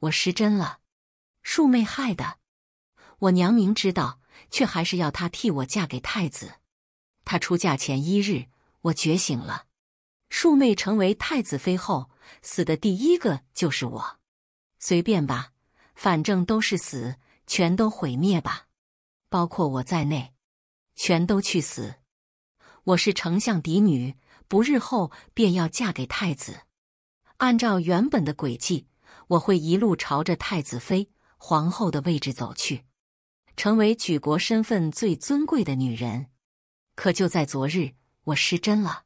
我失真了，庶妹害的。我娘明知道，却还是要她替我嫁给太子。她出嫁前一日，我觉醒了。庶妹成为太子妃后，死的第一个就是我。随便吧，反正都是死，全都毁灭吧，包括我在内，全都去死。我是丞相嫡女，不日后便要嫁给太子。按照原本的轨迹。我会一路朝着太子妃、皇后的位置走去，成为举国身份最尊贵的女人。可就在昨日，我失贞了。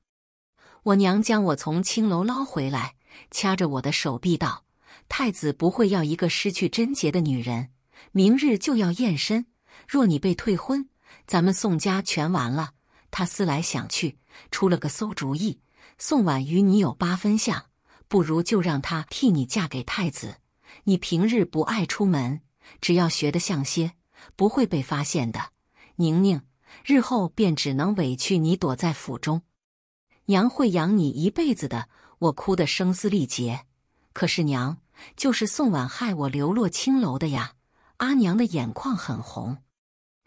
我娘将我从青楼捞回来，掐着我的手臂道：“太子不会要一个失去贞洁的女人。明日就要验身，若你被退婚，咱们宋家全完了。”他思来想去，出了个馊主意：“宋婉与你有八分像。”不如就让她替你嫁给太子。你平日不爱出门，只要学得像些，不会被发现的。宁宁，日后便只能委屈你躲在府中，娘会养你一辈子的。我哭得声嘶力竭，可是娘，就是宋婉害我流落青楼的呀！阿娘的眼眶很红，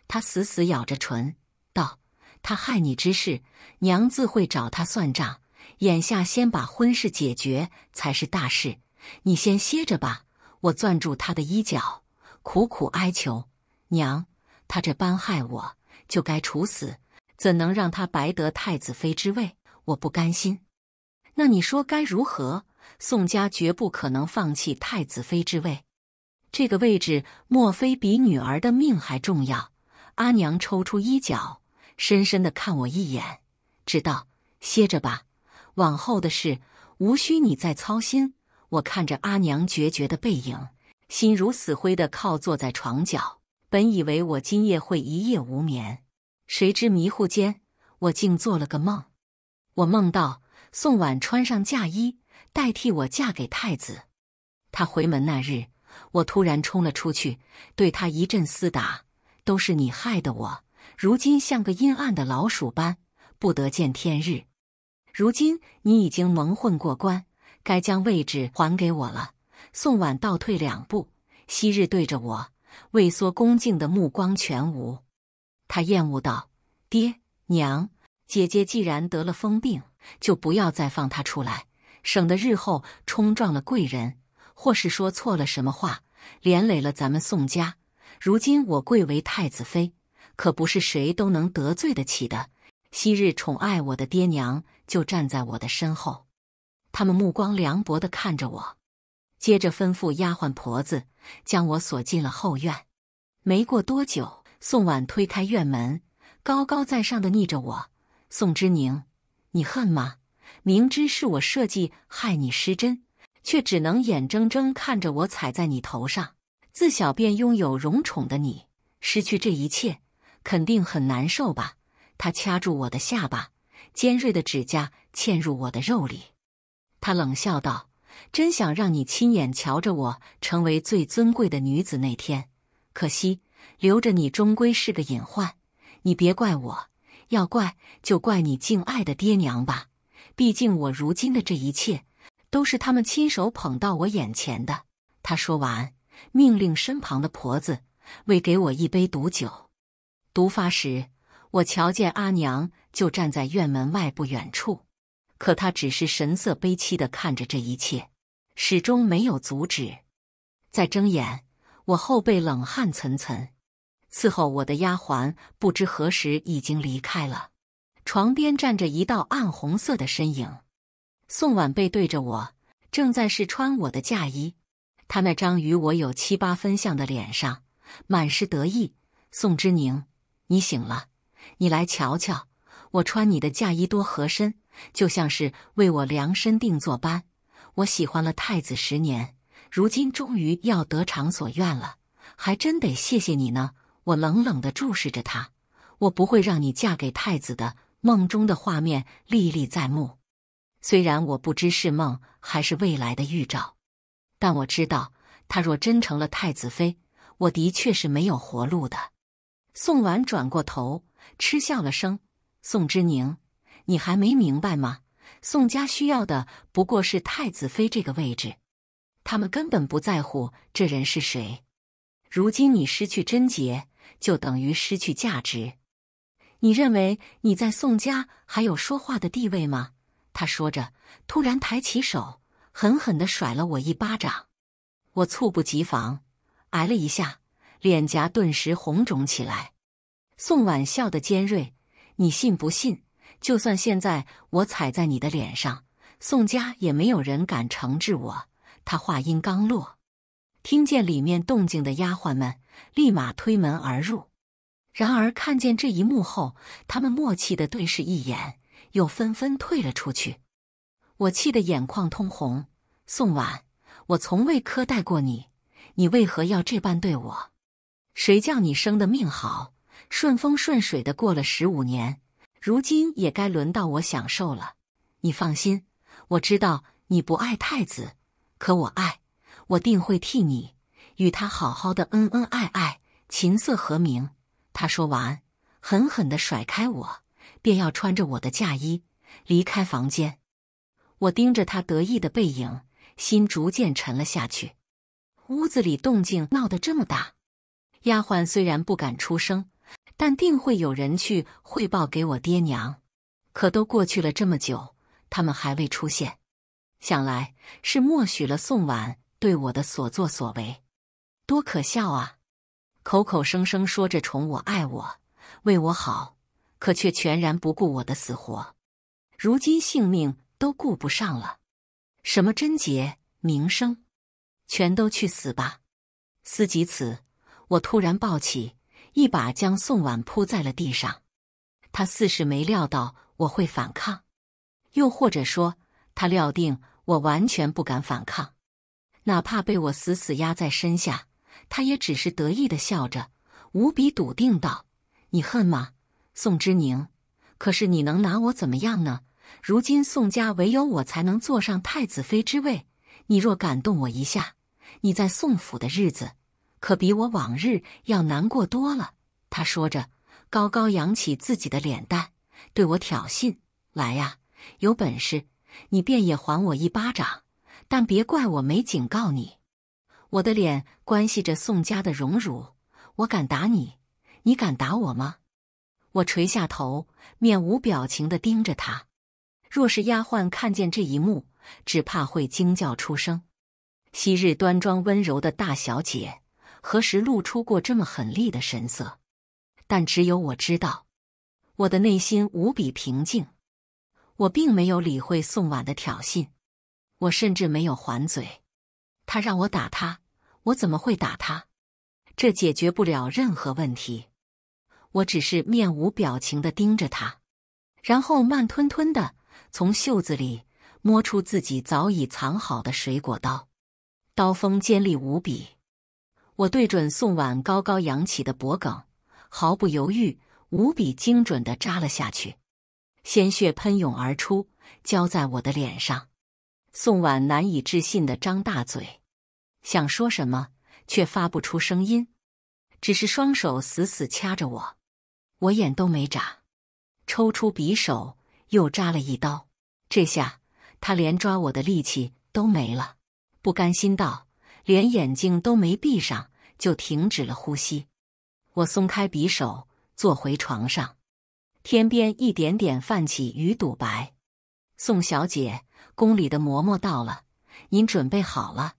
她死死咬着唇道：“她害你之事，娘自会找她算账。”眼下先把婚事解决才是大事，你先歇着吧。我攥住他的衣角，苦苦哀求：“娘，他这般害我，就该处死，怎能让他白得太子妃之位？我不甘心。”那你说该如何？宋家绝不可能放弃太子妃之位，这个位置莫非比女儿的命还重要？阿娘抽出衣角，深深的看我一眼，知道歇着吧。往后的事无需你再操心。我看着阿娘决绝的背影，心如死灰的靠坐在床角。本以为我今夜会一夜无眠，谁知迷糊间我竟做了个梦。我梦到宋婉穿上嫁衣，代替我嫁给太子。他回门那日，我突然冲了出去，对他一阵厮打。都是你害的我，如今像个阴暗的老鼠般不得见天日。如今你已经蒙混过关，该将位置还给我了。宋婉倒退两步，昔日对着我畏缩恭敬的目光全无。他厌恶道：“爹娘姐姐既然得了疯病，就不要再放他出来，省得日后冲撞了贵人，或是说错了什么话，连累了咱们宋家。如今我贵为太子妃，可不是谁都能得罪得起的。昔日宠爱我的爹娘。”就站在我的身后，他们目光凉薄的看着我，接着吩咐丫鬟婆子将我锁进了后院。没过多久，宋婉推开院门，高高在上的睨着我：“宋之宁，你恨吗？明知是我设计害你失贞，却只能眼睁睁看着我踩在你头上。自小便拥有荣宠的你，失去这一切，肯定很难受吧？”他掐住我的下巴。尖锐的指甲嵌入我的肉里，他冷笑道：“真想让你亲眼瞧着我成为最尊贵的女子那天，可惜留着你终归是个隐患。你别怪我，要怪就怪你敬爱的爹娘吧。毕竟我如今的这一切，都是他们亲手捧到我眼前的。”他说完，命令身旁的婆子喂给我一杯毒酒，毒发时。我瞧见阿娘就站在院门外不远处，可她只是神色悲戚的看着这一切，始终没有阻止。再睁眼，我后背冷汗涔涔。伺候我的丫鬟不知何时已经离开了，床边站着一道暗红色的身影。宋婉背对着我，正在试穿我的嫁衣。他那张与我有七八分像的脸上满是得意。宋之宁，你醒了。你来瞧瞧，我穿你的嫁衣多合身，就像是为我量身定做般。我喜欢了太子十年，如今终于要得偿所愿了，还真得谢谢你呢。我冷冷地注视着他，我不会让你嫁给太子的。梦中的画面历历在目，虽然我不知是梦还是未来的预兆，但我知道，他若真成了太子妃，我的确是没有活路的。宋婉转过头。嗤笑了声，宋之宁，你还没明白吗？宋家需要的不过是太子妃这个位置，他们根本不在乎这人是谁。如今你失去贞洁，就等于失去价值。你认为你在宋家还有说话的地位吗？他说着，突然抬起手，狠狠地甩了我一巴掌。我猝不及防，挨了一下，脸颊顿时红肿起来。宋婉笑得尖锐，你信不信？就算现在我踩在你的脸上，宋家也没有人敢惩治我。他话音刚落，听见里面动静的丫鬟们立马推门而入。然而看见这一幕后，他们默契的对视一眼，又纷纷退了出去。我气得眼眶通红。宋婉，我从未苛待过你，你为何要这般对我？谁叫你生的命好？顺风顺水的过了十五年，如今也该轮到我享受了。你放心，我知道你不爱太子，可我爱，我定会替你与他好好的恩恩爱爱，琴瑟和鸣。他说完，狠狠地甩开我，便要穿着我的嫁衣离开房间。我盯着他得意的背影，心逐渐沉了下去。屋子里动静闹得这么大，丫鬟虽然不敢出声。但定会有人去汇报给我爹娘，可都过去了这么久，他们还未出现。想来是默许了宋婉对我的所作所为，多可笑啊！口口声声说着宠我、爱我、为我好，可却全然不顾我的死活。如今性命都顾不上了，什么贞洁、名声，全都去死吧！思及此，我突然抱起。一把将宋婉扑在了地上，他似是没料到我会反抗，又或者说他料定我完全不敢反抗，哪怕被我死死压在身下，他也只是得意的笑着，无比笃定道：“你恨吗，宋之宁？可是你能拿我怎么样呢？如今宋家唯有我才能坐上太子妃之位，你若敢动我一下，你在宋府的日子……”可比我往日要难过多了。他说着，高高扬起自己的脸蛋，对我挑衅：“来呀，有本事你便也还我一巴掌，但别怪我没警告你。我的脸关系着宋家的荣辱，我敢打你，你敢打我吗？”我垂下头，面无表情地盯着他。若是丫鬟看见这一幕，只怕会惊叫出声。昔日端庄温柔的大小姐。何时露出过这么狠厉的神色？但只有我知道，我的内心无比平静。我并没有理会宋婉的挑衅，我甚至没有还嘴。他让我打他，我怎么会打他？这解决不了任何问题。我只是面无表情的盯着他，然后慢吞吞的从袖子里摸出自己早已藏好的水果刀，刀锋尖利无比。我对准宋婉高高扬起的脖颈，毫不犹豫、无比精准地扎了下去，鲜血喷涌而出，浇在我的脸上。宋婉难以置信地张大嘴，想说什么却发不出声音，只是双手死死掐着我。我眼都没眨，抽出匕首又扎了一刀。这下他连抓我的力气都没了，不甘心道。连眼睛都没闭上，就停止了呼吸。我松开匕首，坐回床上。天边一点点泛起鱼肚白。宋小姐，宫里的嬷嬷到了，您准备好了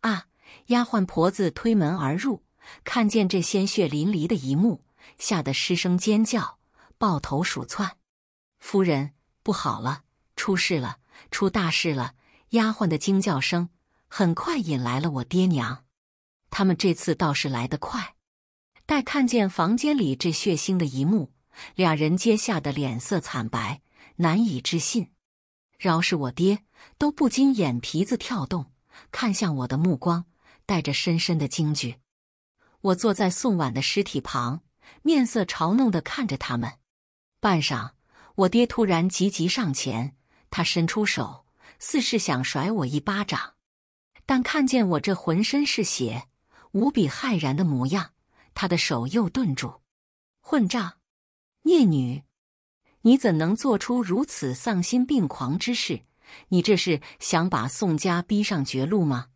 啊？丫鬟婆子推门而入，看见这鲜血淋漓的一幕，吓得失声尖叫，抱头鼠窜。夫人，不好了，出事了，出大事了！丫鬟的惊叫声。很快引来了我爹娘，他们这次倒是来得快。待看见房间里这血腥的一幕，俩人皆吓得脸色惨白，难以置信。饶是我爹都不禁眼皮子跳动，看向我的目光带着深深的惊惧。我坐在宋婉的尸体旁，面色嘲弄的看着他们。半晌，我爹突然急急上前，他伸出手，似是想甩我一巴掌。但看见我这浑身是血、无比骇然的模样，他的手又顿住。混账，孽女，你怎能做出如此丧心病狂之事？你这是想把宋家逼上绝路吗？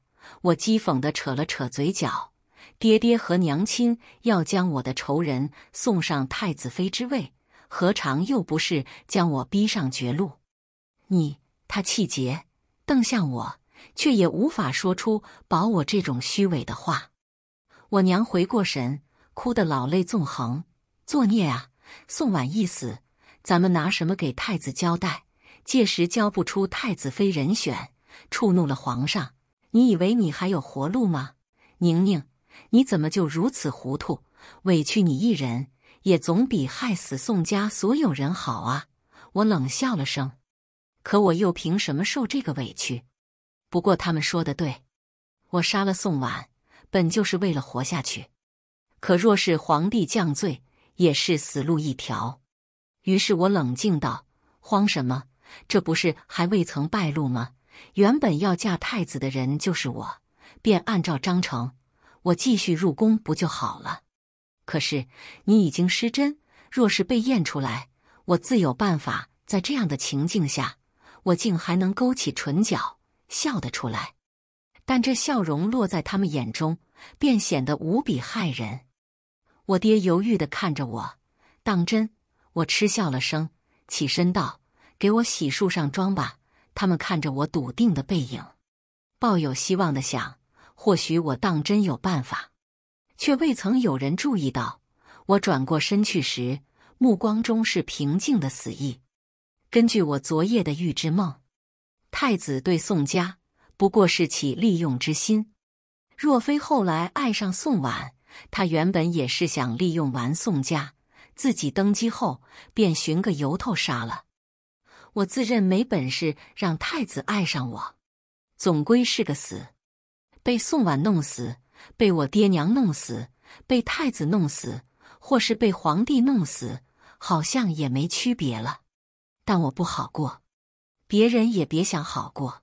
我讥讽地扯了扯嘴角。爹爹和娘亲要将我的仇人送上太子妃之位，何尝又不是将我逼上绝路？你，他气结，瞪向我。却也无法说出保我这种虚伪的话。我娘回过神，哭得老泪纵横：“作孽啊！宋婉一死，咱们拿什么给太子交代？届时交不出太子妃人选，触怒了皇上，你以为你还有活路吗？”宁宁，你怎么就如此糊涂？委屈你一人，也总比害死宋家所有人好啊！我冷笑了声，可我又凭什么受这个委屈？不过他们说的对，我杀了宋婉，本就是为了活下去。可若是皇帝降罪，也是死路一条。于是我冷静道：“慌什么？这不是还未曾败露吗？原本要嫁太子的人就是我，便按照章程，我继续入宫不就好了？可是你已经失贞，若是被验出来，我自有办法。”在这样的情境下，我竟还能勾起唇角。笑得出来，但这笑容落在他们眼中，便显得无比骇人。我爹犹豫的看着我，当真？我嗤笑了声，起身道：“给我洗漱上妆吧。”他们看着我笃定的背影，抱有希望的想：或许我当真有办法。却未曾有人注意到，我转过身去时，目光中是平静的死意。根据我昨夜的预知梦。太子对宋家不过是起利用之心，若非后来爱上宋婉，他原本也是想利用完宋家，自己登基后便寻个由头杀了。我自认没本事让太子爱上我，总归是个死。被宋婉弄死，被我爹娘弄死，被太子弄死，或是被皇帝弄死，好像也没区别了。但我不好过。别人也别想好过。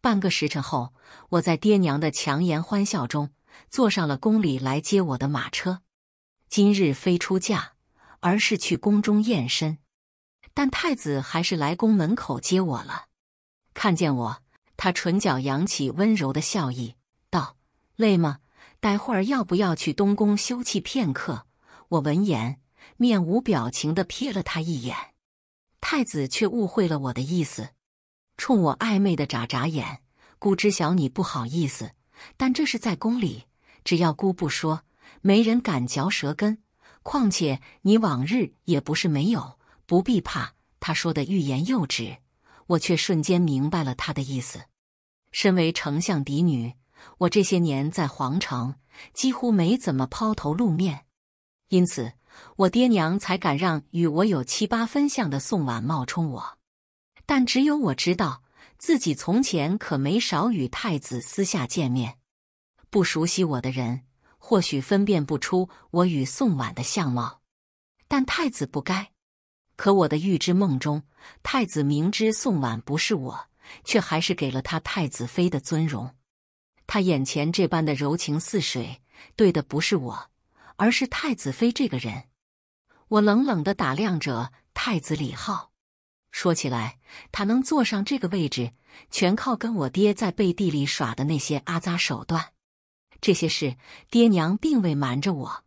半个时辰后，我在爹娘的强颜欢笑中坐上了宫里来接我的马车。今日非出嫁，而是去宫中验身。但太子还是来宫门口接我了。看见我，他唇角扬起温柔的笑意，道：“累吗？待会儿要不要去东宫休憩片刻？”我闻言，面无表情的瞥了他一眼。太子却误会了我的意思，冲我暧昧的眨眨眼。姑知晓你不好意思，但这是在宫里，只要姑不说，没人敢嚼舌根。况且你往日也不是没有，不必怕。他说的欲言又止，我却瞬间明白了他的意思。身为丞相嫡女，我这些年在皇城几乎没怎么抛头露面，因此。我爹娘才敢让与我有七八分像的宋婉冒充我，但只有我知道自己从前可没少与太子私下见面。不熟悉我的人或许分辨不出我与宋婉的相貌，但太子不该。可我的预知梦中，太子明知宋婉不是我，却还是给了他太子妃的尊容。他眼前这般的柔情似水，对的不是我。而是太子妃这个人，我冷冷的打量着太子李浩。说起来，他能坐上这个位置，全靠跟我爹在背地里耍的那些阿杂手段。这些事，爹娘并未瞒着我。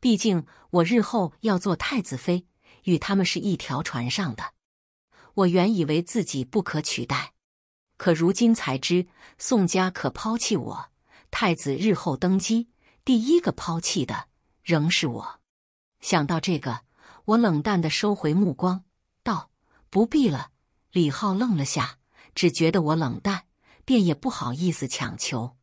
毕竟我日后要做太子妃，与他们是一条船上的。我原以为自己不可取代，可如今才知，宋家可抛弃我。太子日后登基，第一个抛弃的。仍是我，想到这个，我冷淡的收回目光，道：“不必了。”李浩愣了下，只觉得我冷淡，便也不好意思强求。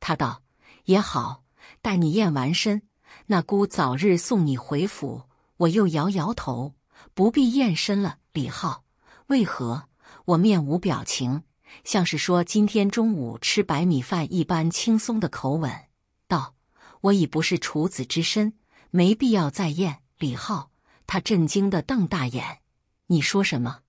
他道：“也好，待你验完身，那姑早日送你回府。”我又摇摇头：“不必验身了。”李浩，为何？我面无表情，像是说今天中午吃白米饭一般轻松的口吻，道。我已不是处子之身，没必要再验。李浩，他震惊的瞪大眼：“你说什么？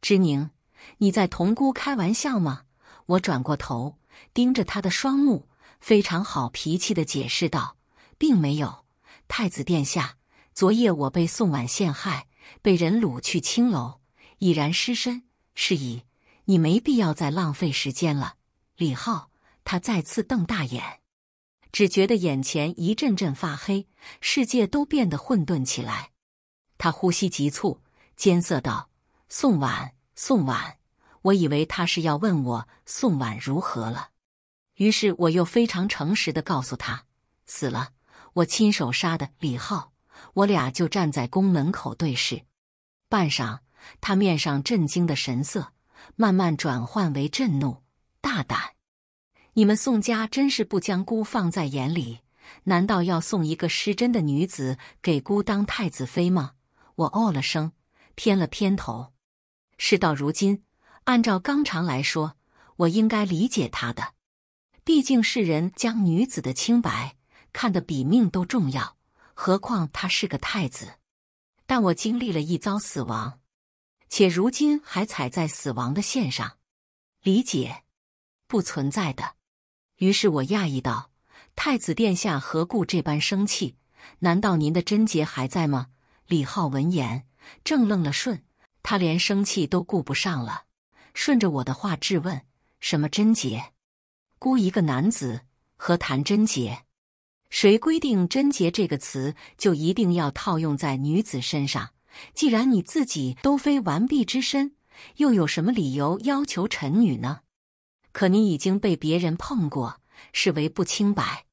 知宁，你在同姑开玩笑吗？”我转过头，盯着他的双目，非常好脾气的解释道：“并没有。太子殿下，昨夜我被宋婉陷害，被人掳去青楼，已然失身，是以你没必要再浪费时间了。”李浩，他再次瞪大眼。只觉得眼前一阵阵发黑，世界都变得混沌起来。他呼吸急促，艰涩道：“宋婉，宋婉，我以为他是要问我宋婉如何了。”于是我又非常诚实的告诉他：“死了，我亲手杀的李浩。”我俩就站在宫门口对视，半晌，他面上震惊的神色慢慢转换为震怒、大胆。你们宋家真是不将孤放在眼里？难道要送一个失贞的女子给孤当太子妃吗？我哦了声，偏了偏头。事到如今，按照纲常来说，我应该理解他的。毕竟世人将女子的清白看得比命都重要，何况他是个太子。但我经历了一遭死亡，且如今还踩在死亡的线上，理解不存在的。于是我讶异道：“太子殿下何故这般生气？难道您的贞洁还在吗？”李浩闻言正愣了瞬，他连生气都顾不上了，顺着我的话质问：“什么贞洁？孤一个男子何谈贞洁？谁规定贞洁这个词就一定要套用在女子身上？既然你自己都非完璧之身，又有什么理由要求臣女呢？”可你已经被别人碰过，视为不清白。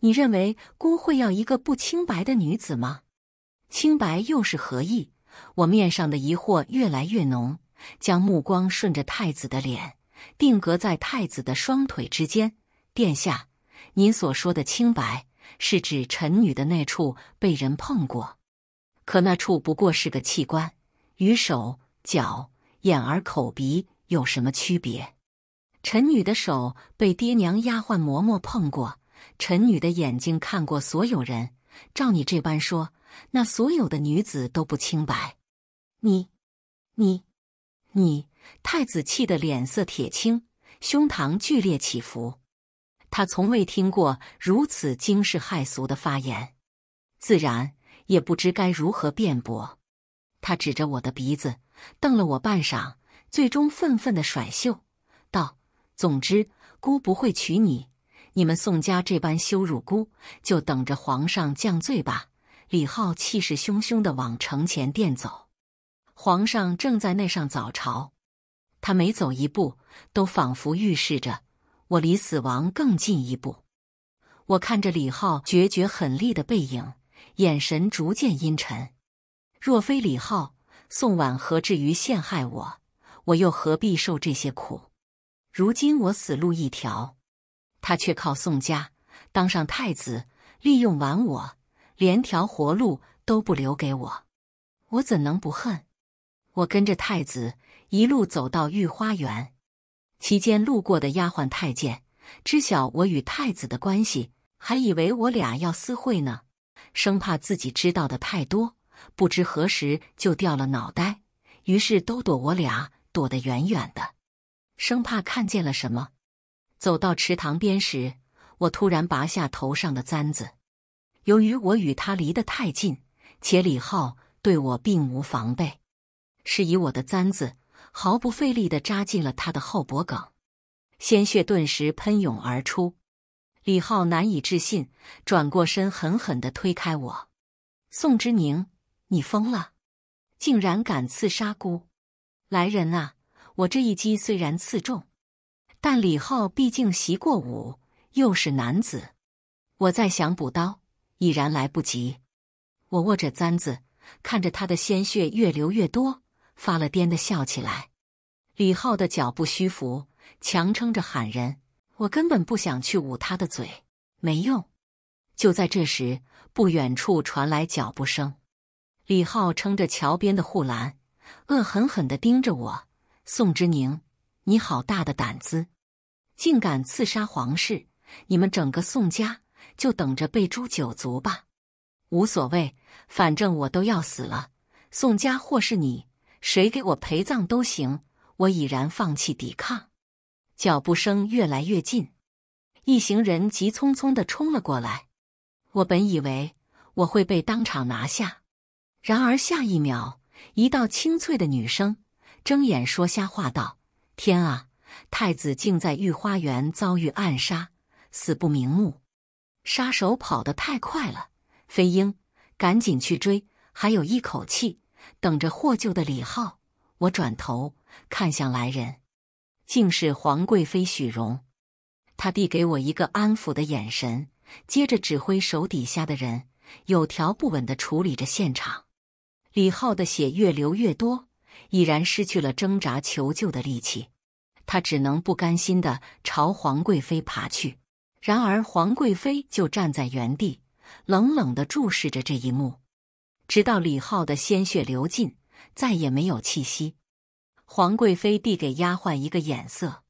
你认为孤会要一个不清白的女子吗？清白又是何意？我面上的疑惑越来越浓，将目光顺着太子的脸，定格在太子的双腿之间。殿下，您所说的清白，是指臣女的那处被人碰过？可那处不过是个器官，与手脚、眼耳、口鼻有什么区别？臣女的手被爹娘、丫鬟、嬷嬷碰过，臣女的眼睛看过所有人。照你这般说，那所有的女子都不清白。你，你，你！太子气得脸色铁青，胸膛剧烈起伏。他从未听过如此惊世骇俗的发言，自然也不知该如何辩驳。他指着我的鼻子，瞪了我半晌，最终愤愤地甩袖。总之，姑不会娶你。你们宋家这般羞辱姑，就等着皇上降罪吧。李浩气势汹汹的往承乾殿走，皇上正在那上早朝。他每走一步，都仿佛预示着我离死亡更近一步。我看着李浩决绝狠厉的背影，眼神逐渐阴沉。若非李浩，宋婉何至于陷害我？我又何必受这些苦？如今我死路一条，他却靠宋家当上太子，利用完我，连条活路都不留给我，我怎能不恨？我跟着太子一路走到御花园，期间路过的丫鬟太监知晓我与太子的关系，还以为我俩要私会呢，生怕自己知道的太多，不知何时就掉了脑袋，于是都躲我俩躲得远远的。生怕看见了什么，走到池塘边时，我突然拔下头上的簪子。由于我与他离得太近，且李浩对我并无防备，是以我的簪子毫不费力的扎进了他的后脖颈，鲜血顿时喷涌而出。李浩难以置信，转过身狠狠的推开我：“宋之宁，你疯了，竟然敢刺杀姑！来人啊！”我这一击虽然刺中，但李浩毕竟习过武，又是男子，我再想补刀已然来不及。我握着簪子，看着他的鲜血越流越多，发了癫的笑起来。李浩的脚步虚浮，强撑着喊人。我根本不想去捂他的嘴，没用。就在这时，不远处传来脚步声。李浩撑着桥边的护栏，恶狠狠地盯着我。宋之宁，你好大的胆子，竟敢刺杀皇室！你们整个宋家就等着被诛九族吧！无所谓，反正我都要死了。宋家或是你，谁给我陪葬都行。我已然放弃抵抗。脚步声越来越近，一行人急匆匆的冲了过来。我本以为我会被当场拿下，然而下一秒，一道清脆的女声。睁眼说瞎话道：“天啊，太子竟在御花园遭遇暗杀，死不瞑目。杀手跑得太快了，飞鹰，赶紧去追！还有一口气，等着获救的李浩。”我转头看向来人，竟是皇贵妃许荣。他递给我一个安抚的眼神，接着指挥手底下的人有条不紊地处理着现场。李浩的血越流越多。已然失去了挣扎求救的力气，他只能不甘心地朝皇贵妃爬去。然而，皇贵妃就站在原地，冷冷地注视着这一幕，直到李浩的鲜血流尽，再也没有气息。皇贵妃递给丫鬟一个眼色，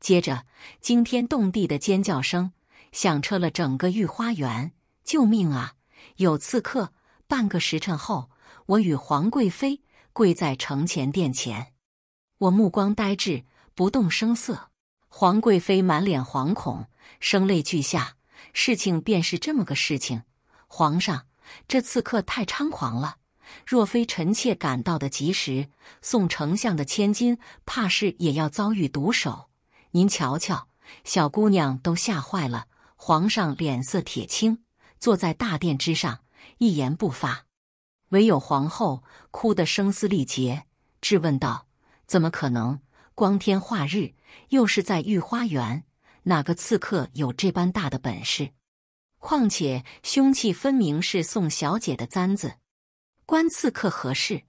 接着惊天动地的尖叫声响彻了整个御花园：“救命啊！有刺客！”半个时辰后，我与皇贵妃。跪在承乾殿前，我目光呆滞，不动声色。皇贵妃满脸惶恐，声泪俱下。事情便是这么个事情。皇上，这刺客太猖狂了！若非臣妾赶到的及时，宋丞相的千金怕是也要遭遇毒手。您瞧瞧，小姑娘都吓坏了。皇上脸色铁青，坐在大殿之上，一言不发。唯有皇后哭得声嘶力竭，质问道：“怎么可能？光天化日，又是在御花园，哪个刺客有这般大的本事？况且凶器分明是宋小姐的簪子，关刺客何事？”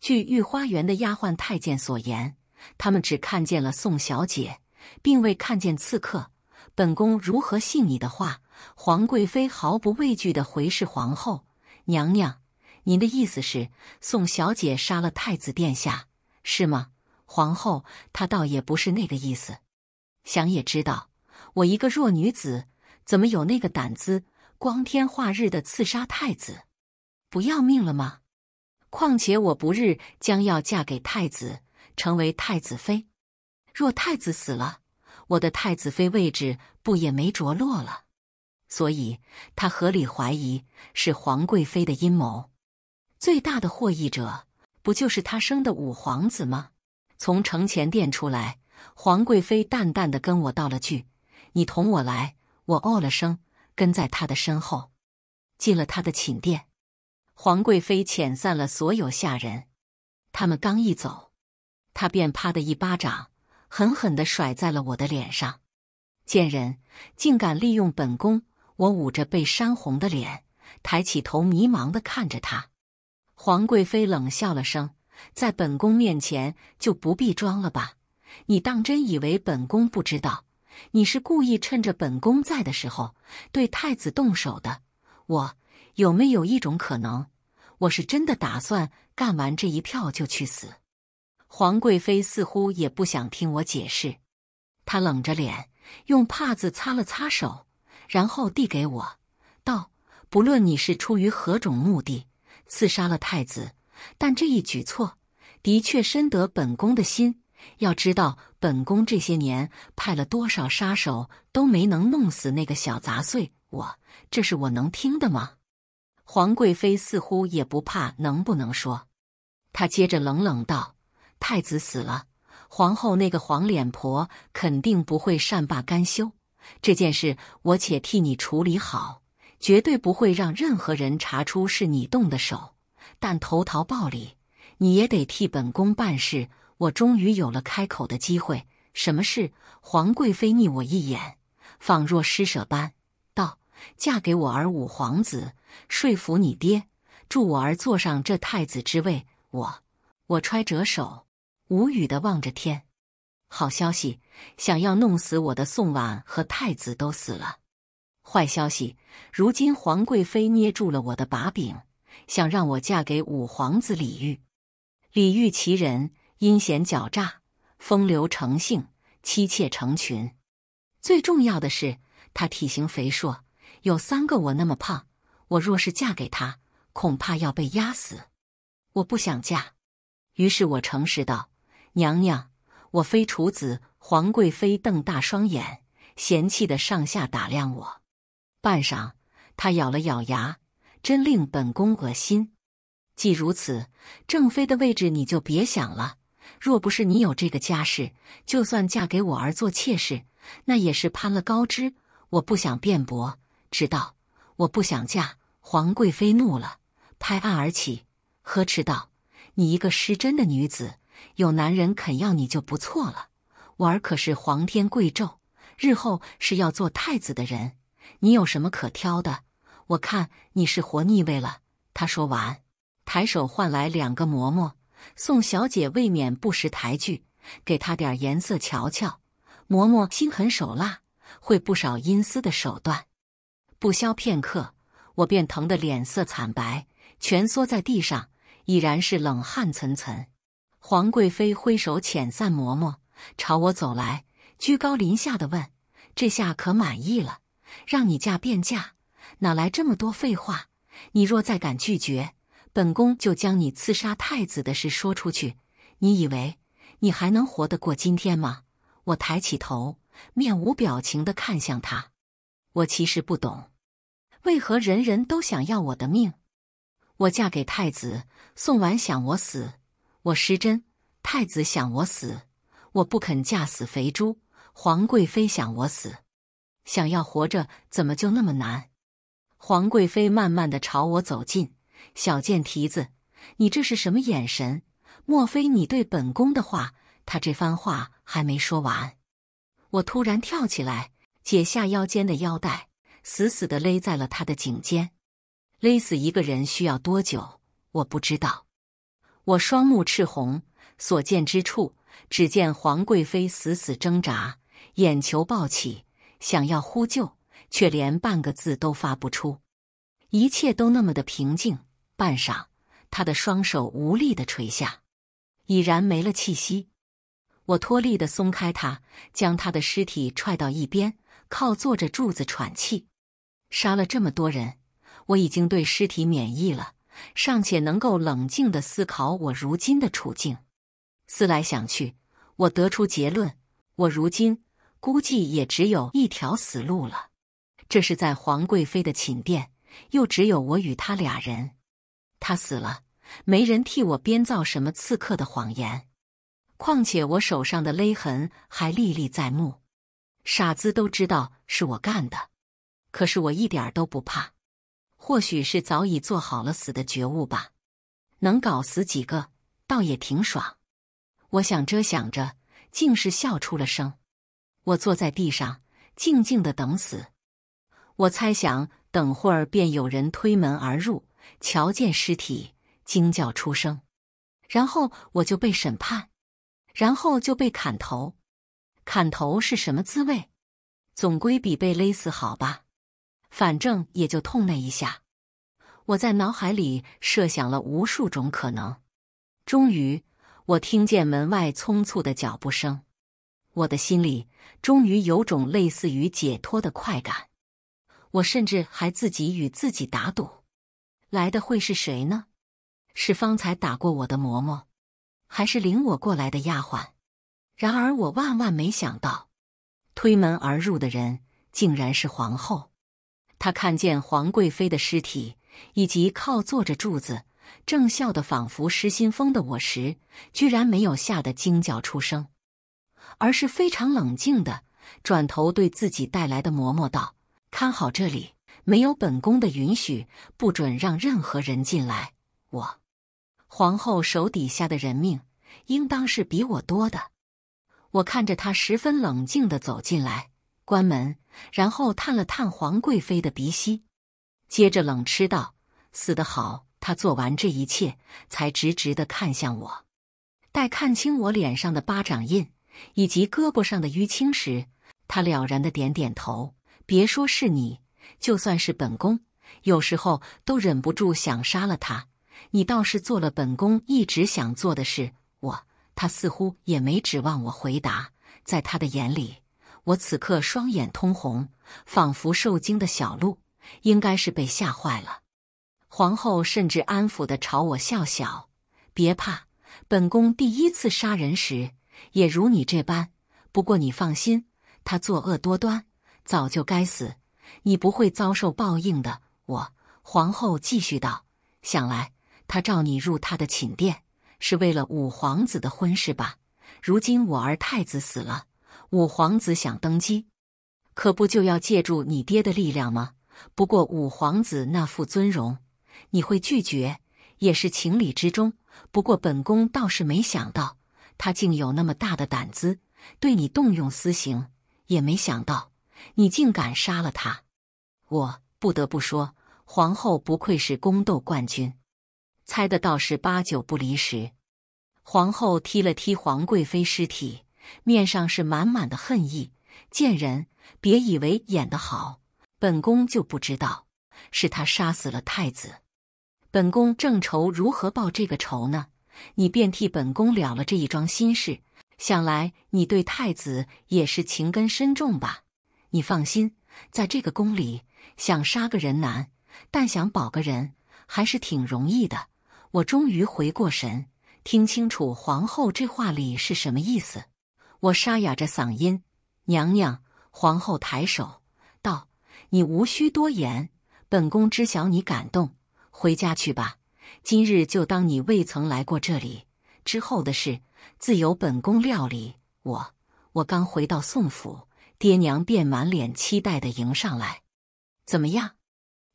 据御花园的丫鬟太监所言，他们只看见了宋小姐，并未看见刺客。本宫如何信你的话？”皇贵妃毫不畏惧地回视皇后娘娘。您的意思是宋小姐杀了太子殿下，是吗？皇后，她倒也不是那个意思。想也知道，我一个弱女子，怎么有那个胆子光天化日的刺杀太子？不要命了吗？况且我不日将要嫁给太子，成为太子妃。若太子死了，我的太子妃位置不也没着落了？所以她合理怀疑是皇贵妃的阴谋。最大的获益者不就是他生的五皇子吗？从承乾殿出来，皇贵妃淡淡的跟我道了句：“你同我来。”我哦了声，跟在他的身后，进了他的寝殿。皇贵妃遣散了所有下人，他们刚一走，他便啪的一巴掌狠狠的甩在了我的脸上：“贱人，竟敢利用本宫！”我捂着被扇红的脸，抬起头，迷茫的看着他。皇贵妃冷笑了声，在本宫面前就不必装了吧？你当真以为本宫不知道？你是故意趁着本宫在的时候对太子动手的？我有没有一种可能，我是真的打算干完这一票就去死？皇贵妃似乎也不想听我解释，她冷着脸用帕子擦了擦手，然后递给我道：“不论你是出于何种目的。”刺杀了太子，但这一举措的确深得本宫的心。要知道，本宫这些年派了多少杀手都没能弄死那个小杂碎。我，这是我能听的吗？皇贵妃似乎也不怕能不能说，她接着冷冷道：“太子死了，皇后那个黄脸婆肯定不会善罢甘休。这件事，我且替你处理好。”绝对不会让任何人查出是你动的手，但投桃报李，你也得替本宫办事。我终于有了开口的机会，什么事？皇贵妃睨我一眼，仿若施舍般道：“嫁给我儿五皇子，说服你爹，助我儿坐上这太子之位。”我我揣着手，无语的望着天。好消息，想要弄死我的宋婉和太子都死了。坏消息，如今皇贵妃捏住了我的把柄，想让我嫁给五皇子李煜。李煜其人阴险狡诈，风流成性，妻妾成群。最重要的是，他体型肥硕，有三个我那么胖。我若是嫁给他，恐怕要被压死。我不想嫁。于是我诚实道：“娘娘，我非处子。”皇贵妃瞪大双眼，嫌弃的上下打量我。半晌，他咬了咬牙，真令本宫恶心。既如此，正妃的位置你就别想了。若不是你有这个家世，就算嫁给我儿做妾室，那也是攀了高枝。我不想辩驳，知道我不想嫁。皇贵妃怒了，拍案而起，呵斥道：“你一个失贞的女子，有男人肯要你就不错了。我儿可是皇天贵胄，日后是要做太子的人。”你有什么可挑的？我看你是活腻味了。他说完，抬手唤来两个嬷嬷。宋小姐未免不识抬举，给她点颜色瞧瞧。嬷嬷心狠手辣，会不少阴私的手段。不消片刻，我便疼得脸色惨白，蜷缩在地上，已然是冷汗涔涔。皇贵妃挥手遣散嬷嬷，朝我走来，居高临下的问：“这下可满意了？”让你嫁便嫁，哪来这么多废话？你若再敢拒绝，本宫就将你刺杀太子的事说出去。你以为你还能活得过今天吗？我抬起头，面无表情地看向他。我其实不懂，为何人人都想要我的命。我嫁给太子，宋婉想我死；我失贞，太子想我死；我不肯嫁死肥猪，皇贵妃想我死。想要活着，怎么就那么难？皇贵妃慢慢的朝我走近，小贱蹄子，你这是什么眼神？莫非你对本宫的话？他这番话还没说完，我突然跳起来，解下腰间的腰带，死死的勒在了他的颈间。勒死一个人需要多久？我不知道。我双目赤红，所见之处，只见皇贵妃死死挣扎，眼球暴起。想要呼救，却连半个字都发不出。一切都那么的平静。半晌，他的双手无力的垂下，已然没了气息。我脱力的松开他，将他的尸体踹到一边，靠坐着柱子喘气。杀了这么多人，我已经对尸体免疫了，尚且能够冷静的思考我如今的处境。思来想去，我得出结论：我如今。估计也只有一条死路了。这是在皇贵妃的寝殿，又只有我与她俩人。她死了，没人替我编造什么刺客的谎言。况且我手上的勒痕还历历在目，傻子都知道是我干的。可是我一点都不怕，或许是早已做好了死的觉悟吧。能搞死几个，倒也挺爽。我想着想着，竟是笑出了声。我坐在地上，静静的等死。我猜想，等会儿便有人推门而入，瞧见尸体，惊叫出声，然后我就被审判，然后就被砍头。砍头是什么滋味？总归比被勒死好吧。反正也就痛那一下。我在脑海里设想了无数种可能。终于，我听见门外匆促的脚步声。我的心里终于有种类似于解脱的快感，我甚至还自己与自己打赌：来的会是谁呢？是方才打过我的嬷嬷，还是领我过来的丫鬟？然而我万万没想到，推门而入的人竟然是皇后。她看见皇贵妃的尸体，以及靠坐着柱子、正笑得仿佛失心疯的我时，居然没有吓得惊叫出声。而是非常冷静的，转头对自己带来的嬷嬷道：“看好这里，没有本宫的允许，不准让任何人进来。”我，皇后手底下的人命，应当是比我多的。我看着他十分冷静的走进来，关门，然后探了探皇贵妃的鼻息，接着冷嗤道：“死得好。”他做完这一切，才直直的看向我，待看清我脸上的巴掌印。以及胳膊上的淤青时，他了然的点点头。别说是你，就算是本宫，有时候都忍不住想杀了他。你倒是做了本宫一直想做的事。我，他似乎也没指望我回答。在他的眼里，我此刻双眼通红，仿佛受惊的小鹿，应该是被吓坏了。皇后甚至安抚的朝我笑笑：“别怕，本宫第一次杀人时。”也如你这般，不过你放心，他作恶多端，早就该死，你不会遭受报应的。我皇后继续道：“想来他召你入他的寝殿，是为了五皇子的婚事吧？如今我儿太子死了，五皇子想登基，可不就要借助你爹的力量吗？不过五皇子那副尊容，你会拒绝也是情理之中。不过本宫倒是没想到。”他竟有那么大的胆子，对你动用私刑，也没想到你竟敢杀了他。我不得不说，皇后不愧是宫斗冠军，猜的倒是八九不离十。皇后踢了踢皇贵妃尸体，面上是满满的恨意。贱人，别以为演得好，本宫就不知道是他杀死了太子。本宫正愁如何报这个仇呢。你便替本宫了了这一桩心事。想来你对太子也是情根深重吧？你放心，在这个宫里，想杀个人难，但想保个人还是挺容易的。我终于回过神，听清楚皇后这话里是什么意思。我沙哑着嗓音：“娘娘。”皇后抬手道：“你无需多言，本宫知晓你感动。回家去吧。”今日就当你未曾来过这里，之后的事自有本宫料理。我我刚回到宋府，爹娘便满脸期待地迎上来。怎么样，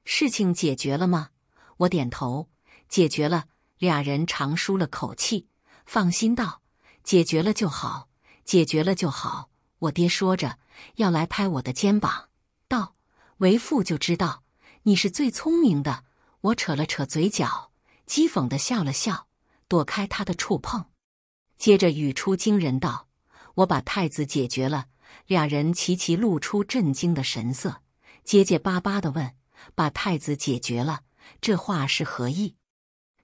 事情解决了吗？我点头，解决了。俩人长舒了口气，放心道：“解决了就好，解决了就好。”我爹说着要来拍我的肩膀，道：“为父就知道你是最聪明的。”我扯了扯嘴角。讥讽的笑了笑，躲开他的触碰，接着语出惊人道：“我把太子解决了。”俩人齐齐露出震惊的神色，结结巴巴的问：“把太子解决了，这话是何意？”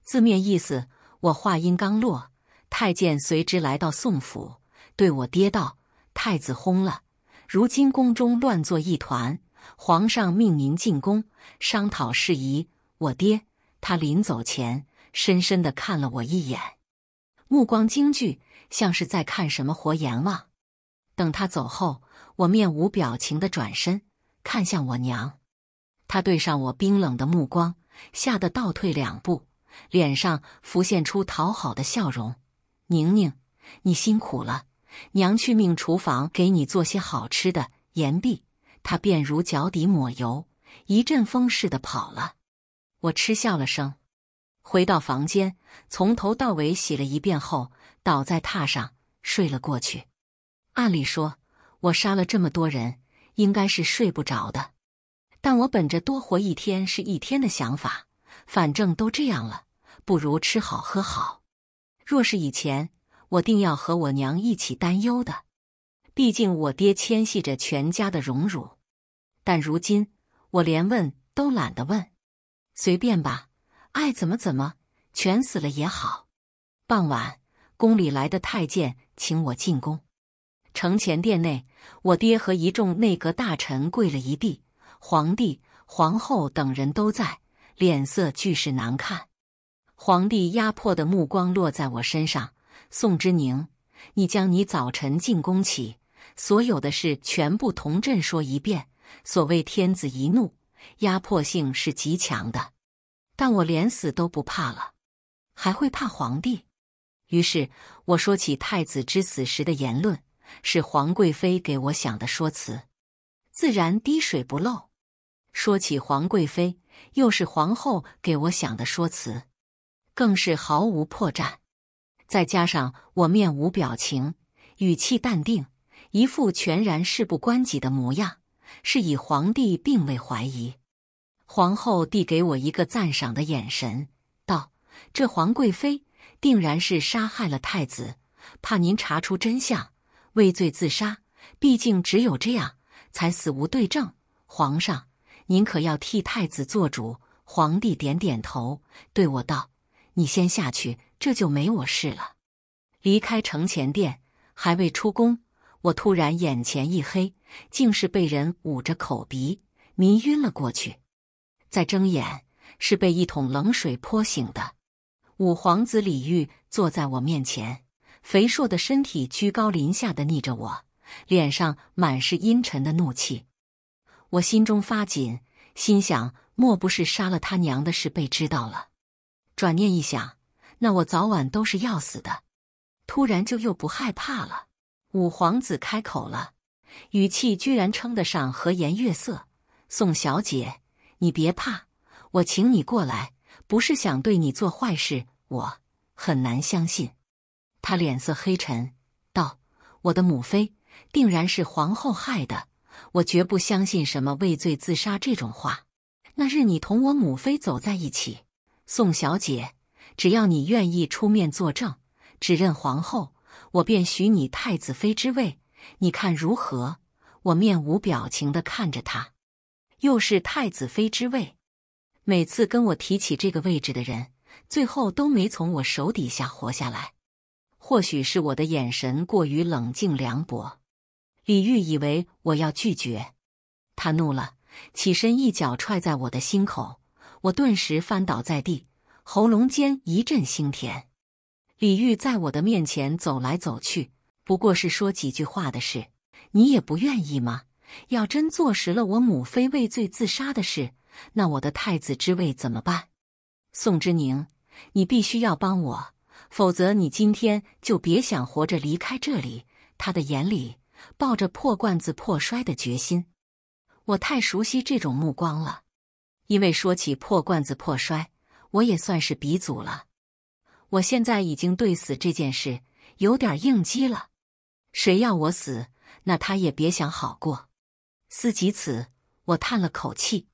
字面意思。我话音刚落，太监随之来到宋府，对我爹道：“太子轰了，如今宫中乱作一团，皇上命您进宫商讨事宜。”我爹。他临走前深深地看了我一眼，目光惊惧，像是在看什么活阎王。等他走后，我面无表情地转身看向我娘，她对上我冰冷的目光，吓得倒退两步，脸上浮现出讨好的笑容：“宁宁，你辛苦了，娘去命厨房给你做些好吃的。”言毕，她便如脚底抹油，一阵风似的跑了。我嗤笑了声，回到房间，从头到尾洗了一遍后，倒在榻上睡了过去。按理说，我杀了这么多人，应该是睡不着的。但我本着多活一天是一天的想法，反正都这样了，不如吃好喝好。若是以前，我定要和我娘一起担忧的，毕竟我爹牵系着全家的荣辱。但如今，我连问都懒得问。随便吧，爱怎么怎么，全死了也好。傍晚，宫里来的太监请我进宫。承乾殿内，我爹和一众内阁大臣跪了一地，皇帝、皇后等人都在，脸色俱是难看。皇帝压迫的目光落在我身上：“宋之宁，你将你早晨进宫起所有的事全部同朕说一遍。所谓天子一怒，压迫性是极强的。”但我连死都不怕了，还会怕皇帝？于是我说起太子之死时的言论是皇贵妃给我想的说辞，自然滴水不漏。说起皇贵妃，又是皇后给我想的说辞，更是毫无破绽。再加上我面无表情，语气淡定，一副全然事不关己的模样，是以皇帝并未怀疑。皇后递给我一个赞赏的眼神，道：“这皇贵妃定然是杀害了太子，怕您查出真相，畏罪自杀。毕竟只有这样，才死无对证。皇上，您可要替太子做主。”皇帝点点头，对我道：“你先下去，这就没我事了。”离开承乾殿，还未出宫，我突然眼前一黑，竟是被人捂着口鼻，迷晕了过去。再睁眼是被一桶冷水泼醒的。五皇子李煜坐在我面前，肥硕的身体居高临下的睨着我，脸上满是阴沉的怒气。我心中发紧，心想：莫不是杀了他娘的事被知道了？转念一想，那我早晚都是要死的。突然就又不害怕了。五皇子开口了，语气居然称得上和颜悦色：“宋小姐。”你别怕，我请你过来，不是想对你做坏事。我很难相信。他脸色黑沉，道：“我的母妃定然是皇后害的，我绝不相信什么畏罪自杀这种话。”那日你同我母妃走在一起，宋小姐，只要你愿意出面作证，指认皇后，我便许你太子妃之位。你看如何？我面无表情地看着他。又是太子妃之位，每次跟我提起这个位置的人，最后都没从我手底下活下来。或许是我的眼神过于冷静凉薄，李玉以为我要拒绝，他怒了，起身一脚踹在我的心口，我顿时翻倒在地，喉咙间一阵腥甜。李玉在我的面前走来走去，不过是说几句话的事，你也不愿意吗？要真坐实了我母妃畏罪自杀的事，那我的太子之位怎么办？宋之宁，你必须要帮我，否则你今天就别想活着离开这里。他的眼里抱着破罐子破摔的决心，我太熟悉这种目光了，因为说起破罐子破摔，我也算是鼻祖了。我现在已经对死这件事有点应激了，谁要我死，那他也别想好过。思及此，我叹了口气。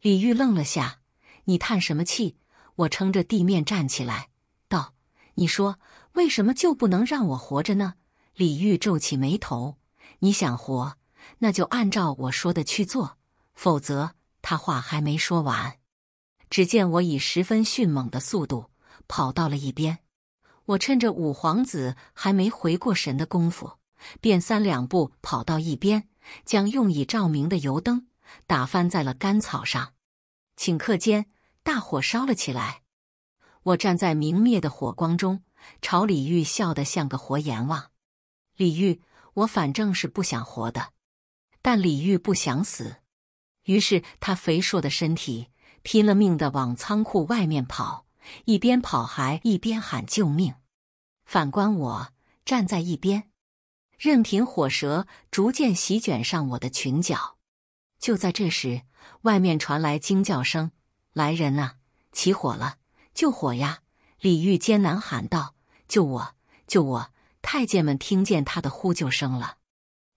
李玉愣了下：“你叹什么气？”我撑着地面站起来，道：“你说为什么就不能让我活着呢？”李玉皱起眉头：“你想活，那就按照我说的去做，否则……”他话还没说完，只见我以十分迅猛的速度跑到了一边。我趁着五皇子还没回过神的功夫，便三两步跑到一边。将用以照明的油灯打翻在了干草上，顷刻间大火烧了起来。我站在明灭的火光中，朝李玉笑得像个活阎王。李玉，我反正是不想活的，但李玉不想死，于是他肥硕的身体拼了命的往仓库外面跑，一边跑还一边喊救命。反观我，站在一边。任凭火舌逐渐席卷上我的裙角，就在这时，外面传来惊叫声：“来人呐，起火了！救火呀！”李玉艰难喊道：“救我！救我！”太监们听见他的呼救声了，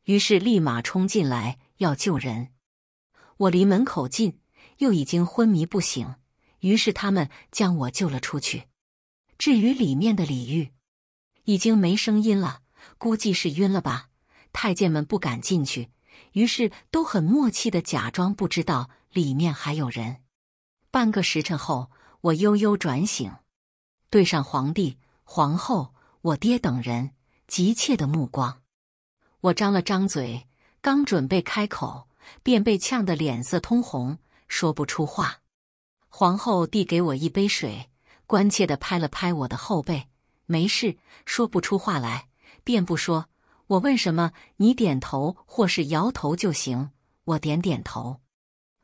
于是立马冲进来要救人。我离门口近，又已经昏迷不醒，于是他们将我救了出去。至于里面的李玉，已经没声音了。估计是晕了吧？太监们不敢进去，于是都很默契的假装不知道里面还有人。半个时辰后，我悠悠转醒，对上皇帝、皇后、我爹等人急切的目光，我张了张嘴，刚准备开口，便被呛得脸色通红，说不出话。皇后递给我一杯水，关切的拍了拍我的后背：“没事，说不出话来。”便不说，我问什么，你点头或是摇头就行。我点点头。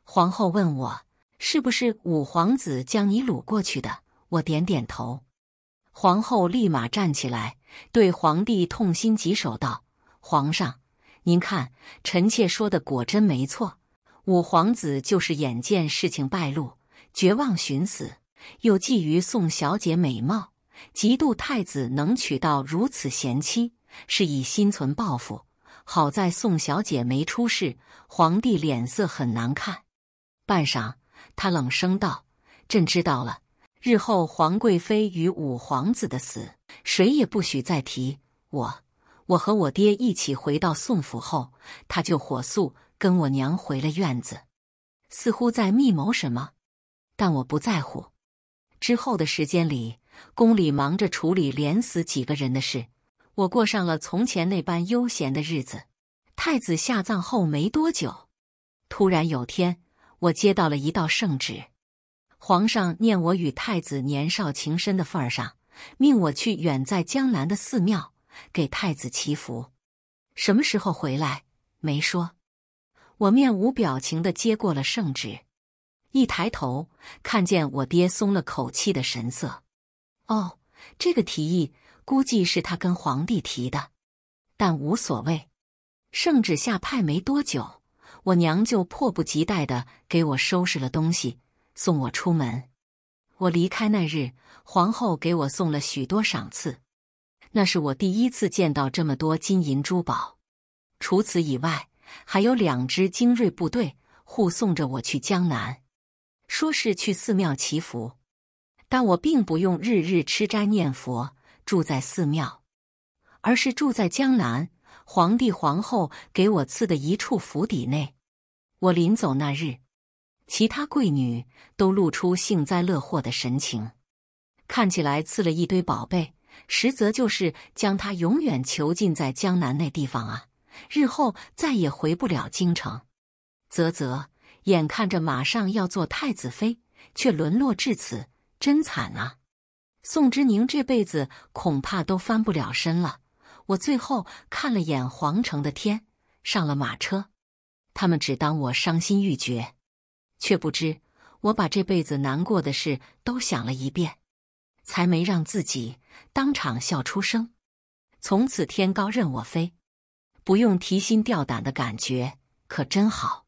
皇后问我是不是五皇子将你掳过去的，我点点头。皇后立马站起来，对皇帝痛心疾首道：“皇上，您看，臣妾说的果真没错，五皇子就是眼见事情败露，绝望寻死，又觊觎宋小姐美貌。”嫉妒太子能娶到如此贤妻，是以心存报复。好在宋小姐没出事，皇帝脸色很难看。半晌，他冷声道：“朕知道了。日后皇贵妃与五皇子的死，谁也不许再提。”我……我和我爹一起回到宋府后，他就火速跟我娘回了院子，似乎在密谋什么。但我不在乎。之后的时间里。宫里忙着处理连死几个人的事，我过上了从前那般悠闲的日子。太子下葬后没多久，突然有天，我接到了一道圣旨，皇上念我与太子年少情深的份儿上，命我去远在江南的寺庙给太子祈福。什么时候回来没说，我面无表情的接过了圣旨，一抬头看见我爹松了口气的神色。哦，这个提议估计是他跟皇帝提的，但无所谓。圣旨下派没多久，我娘就迫不及待的给我收拾了东西，送我出门。我离开那日，皇后给我送了许多赏赐，那是我第一次见到这么多金银珠宝。除此以外，还有两支精锐部队护送着我去江南，说是去寺庙祈福。但我并不用日日吃斋念佛，住在寺庙，而是住在江南皇帝皇后给我赐的一处府邸内。我临走那日，其他贵女都露出幸灾乐祸的神情，看起来赐了一堆宝贝，实则就是将她永远囚禁在江南那地方啊，日后再也回不了京城。啧啧，眼看着马上要做太子妃，却沦落至此。真惨啊！宋之宁这辈子恐怕都翻不了身了。我最后看了眼皇城的天，上了马车。他们只当我伤心欲绝，却不知我把这辈子难过的事都想了一遍，才没让自己当场笑出声。从此天高任我飞，不用提心吊胆的感觉可真好。